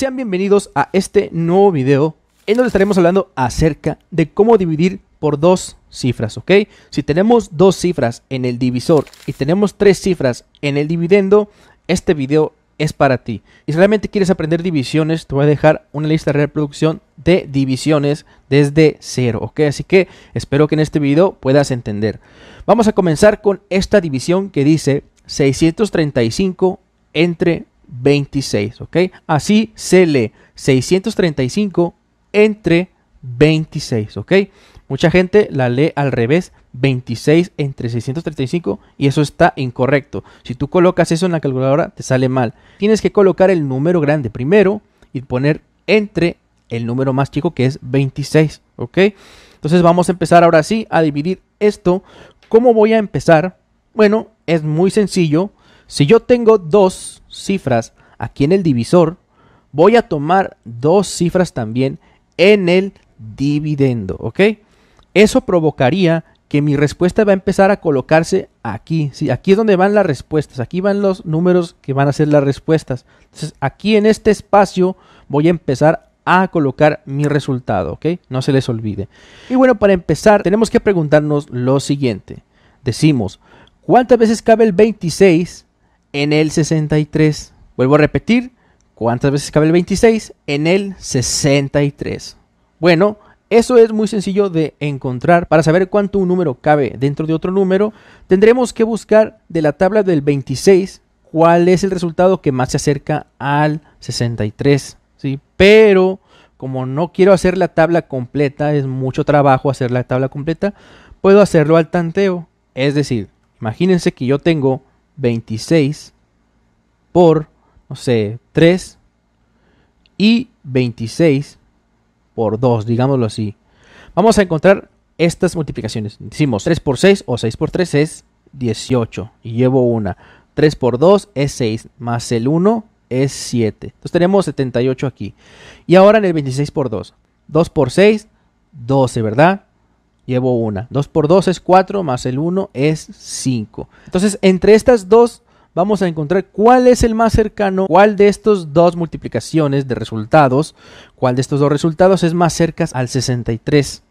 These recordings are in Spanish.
Sean bienvenidos a este nuevo video en donde estaremos hablando acerca de cómo dividir por dos cifras, ¿ok? Si tenemos dos cifras en el divisor y tenemos tres cifras en el dividendo, este video es para ti. Y si realmente quieres aprender divisiones, te voy a dejar una lista de reproducción de divisiones desde cero, ¿ok? Así que espero que en este video puedas entender. Vamos a comenzar con esta división que dice 635 entre 26, ¿ok? Así se lee 635 entre 26, ¿ok? Mucha gente la lee al revés, 26 entre 635 y eso está incorrecto. Si tú colocas eso en la calculadora te sale mal. Tienes que colocar el número grande primero y poner entre el número más chico que es 26, ¿ok? Entonces vamos a empezar ahora sí a dividir esto. ¿Cómo voy a empezar? Bueno, es muy sencillo. Si yo tengo 2 cifras aquí en el divisor, voy a tomar dos cifras también en el dividendo, ¿ok? Eso provocaría que mi respuesta va a empezar a colocarse aquí. ¿sí? Aquí es donde van las respuestas, aquí van los números que van a ser las respuestas. Entonces aquí en este espacio voy a empezar a colocar mi resultado, ¿ok? No se les olvide. Y bueno, para empezar tenemos que preguntarnos lo siguiente. Decimos, ¿cuántas veces cabe el 26 en el 63. Vuelvo a repetir, ¿cuántas veces cabe el 26? En el 63. Bueno, eso es muy sencillo de encontrar. Para saber cuánto un número cabe dentro de otro número, tendremos que buscar de la tabla del 26 cuál es el resultado que más se acerca al 63. ¿sí? Pero como no quiero hacer la tabla completa, es mucho trabajo hacer la tabla completa, puedo hacerlo al tanteo. Es decir, imagínense que yo tengo 26 por, no sé, 3 y 26 por 2, digámoslo así. Vamos a encontrar estas multiplicaciones. Decimos 3 por 6 o 6 por 3 es 18 y llevo una. 3 por 2 es 6 más el 1 es 7. Entonces tenemos 78 aquí. Y ahora en el 26 por 2. 2 por 6, 12, ¿verdad? llevo una. 2 por 2 es 4, más el 1 es 5. Entonces, entre estas dos vamos a encontrar cuál es el más cercano, cuál de estos dos multiplicaciones de resultados, cuál de estos dos resultados es más cerca al 63.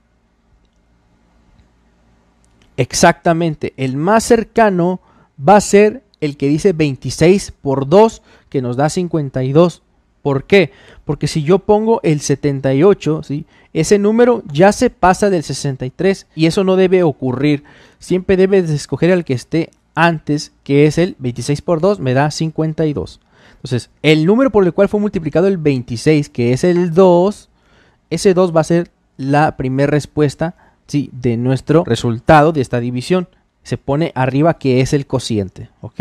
Exactamente, el más cercano va a ser el que dice 26 por 2, que nos da 52. ¿Por qué? Porque si yo pongo el 78, ¿sí? ese número ya se pasa del 63 y eso no debe ocurrir. Siempre debes escoger al que esté antes, que es el 26 por 2, me da 52. Entonces, el número por el cual fue multiplicado el 26, que es el 2, ese 2 va a ser la primera respuesta ¿sí? de nuestro resultado de esta división. Se pone arriba que es el cociente, ¿ok?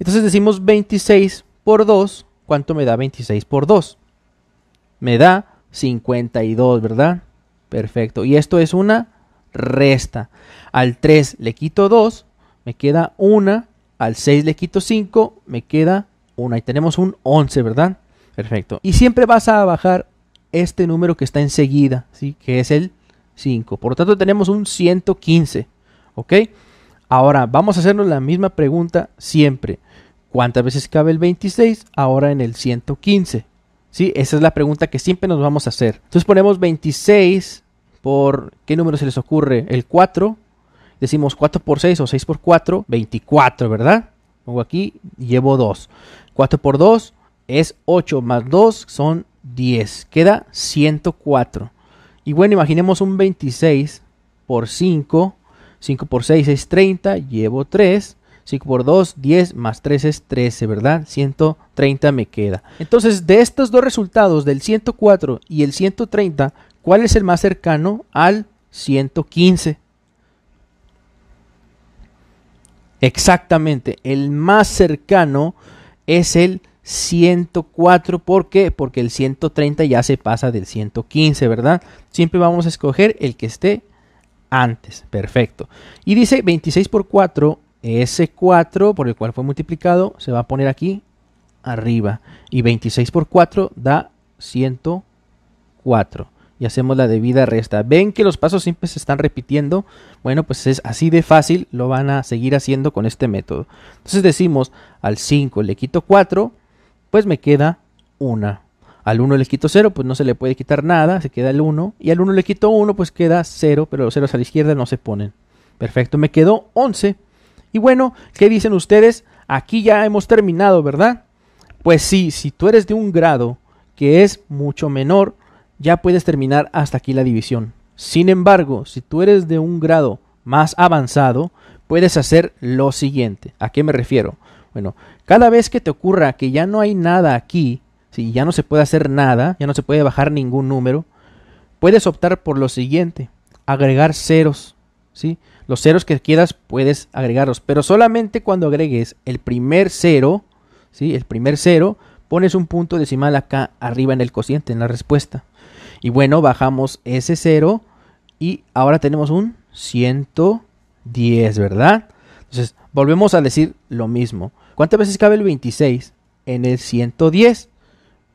Entonces decimos 26 por 2 ¿Cuánto me da 26 por 2? Me da 52, ¿verdad? Perfecto. Y esto es una resta. Al 3 le quito 2, me queda 1. Al 6 le quito 5, me queda 1. Y tenemos un 11, ¿verdad? Perfecto. Y siempre vas a bajar este número que está enseguida, ¿sí? Que es el 5. Por lo tanto, tenemos un 115, ¿ok? Ahora, vamos a hacernos la misma pregunta siempre. ¿Cuántas veces cabe el 26? Ahora en el 115. ¿Sí? Esa es la pregunta que siempre nos vamos a hacer. Entonces ponemos 26 por... ¿Qué número se les ocurre? El 4. Decimos 4 por 6 o 6 por 4, 24, ¿verdad? Pongo aquí, llevo 2. 4 por 2 es 8, más 2 son 10. Queda 104. Y bueno, imaginemos un 26 por 5. 5 por 6 es 30, llevo 3. 5 por 2, 10 más 3 es 13, ¿verdad? 130 me queda. Entonces, de estos dos resultados, del 104 y el 130, ¿cuál es el más cercano al 115? Exactamente, el más cercano es el 104. ¿Por qué? Porque el 130 ya se pasa del 115, ¿verdad? Siempre vamos a escoger el que esté antes. Perfecto. Y dice 26 por 4 ese 4 por el cual fue multiplicado se va a poner aquí arriba. Y 26 por 4 da 104. Y hacemos la debida resta. ¿Ven que los pasos simples se están repitiendo? Bueno, pues es así de fácil. Lo van a seguir haciendo con este método. Entonces decimos al 5 le quito 4, pues me queda 1. Al 1 le quito 0, pues no se le puede quitar nada, se queda el 1. Y al 1 le quito 1, pues queda 0, pero los ceros a la izquierda no se ponen. Perfecto, me quedó 11. Y bueno, ¿qué dicen ustedes? Aquí ya hemos terminado, ¿verdad? Pues sí, si tú eres de un grado que es mucho menor, ya puedes terminar hasta aquí la división. Sin embargo, si tú eres de un grado más avanzado, puedes hacer lo siguiente. ¿A qué me refiero? Bueno, cada vez que te ocurra que ya no hay nada aquí, si ya no se puede hacer nada, ya no se puede bajar ningún número, puedes optar por lo siguiente, agregar ceros, ¿sí? Los ceros que quieras puedes agregarlos, pero solamente cuando agregues el primer cero, ¿sí? El primer cero, pones un punto decimal acá arriba en el cociente, en la respuesta. Y bueno, bajamos ese cero y ahora tenemos un 110, ¿verdad? Entonces, volvemos a decir lo mismo. ¿Cuántas veces cabe el 26 en el 110?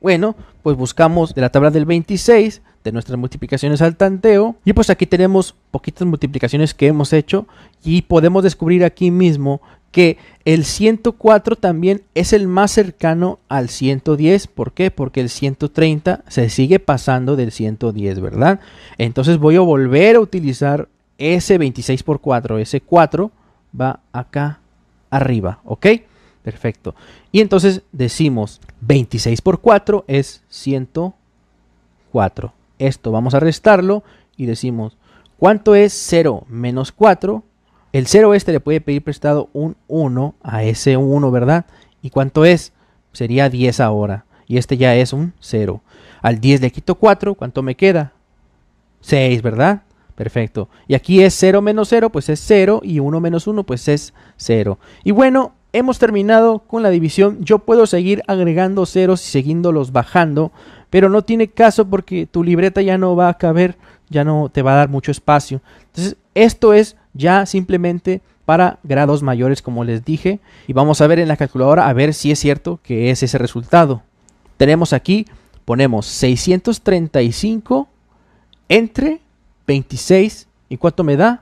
Bueno, pues buscamos de la tabla del 26 de nuestras multiplicaciones al tanteo. Y pues aquí tenemos poquitas multiplicaciones que hemos hecho y podemos descubrir aquí mismo que el 104 también es el más cercano al 110. ¿Por qué? Porque el 130 se sigue pasando del 110, ¿verdad? Entonces voy a volver a utilizar ese 26 por 4. Ese 4 va acá arriba, ¿ok? Perfecto. Y entonces decimos 26 por 4 es 104 esto vamos a restarlo y decimos, ¿cuánto es 0 menos 4? El 0 este le puede pedir prestado un 1 a ese 1, ¿verdad? ¿Y cuánto es? Sería 10 ahora. Y este ya es un 0. Al 10 le quito 4, ¿cuánto me queda? 6, ¿verdad? Perfecto. Y aquí es 0 menos 0, pues es 0. Y 1 menos 1, pues es 0. Y bueno, hemos terminado con la división. Yo puedo seguir agregando ceros y siguiéndolos bajando pero no tiene caso porque tu libreta ya no va a caber, ya no te va a dar mucho espacio. Entonces, esto es ya simplemente para grados mayores, como les dije, y vamos a ver en la calculadora a ver si es cierto que es ese resultado. Tenemos aquí, ponemos 635 entre 26, ¿y cuánto me da?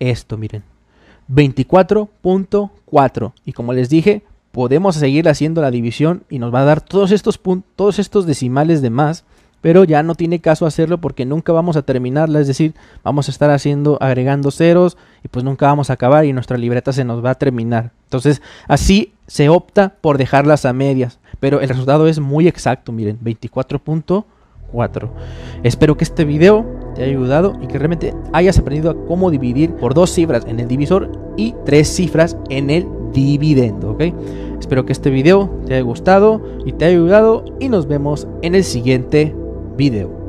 Esto, miren, 24.4. Y como les dije, podemos seguir haciendo la división y nos va a dar todos estos puntos, todos estos decimales de más, pero ya no tiene caso hacerlo porque nunca vamos a terminarla, es decir, vamos a estar haciendo agregando ceros y pues nunca vamos a acabar y nuestra libreta se nos va a terminar. Entonces, así se opta por dejarlas a medias, pero el resultado es muy exacto, miren, 24.4. Espero que este video te haya ayudado y que realmente hayas aprendido a cómo dividir por dos cifras en el divisor y tres cifras en el dividendo, ¿ok? Espero que este video te haya gustado y te haya ayudado y nos vemos en el siguiente video.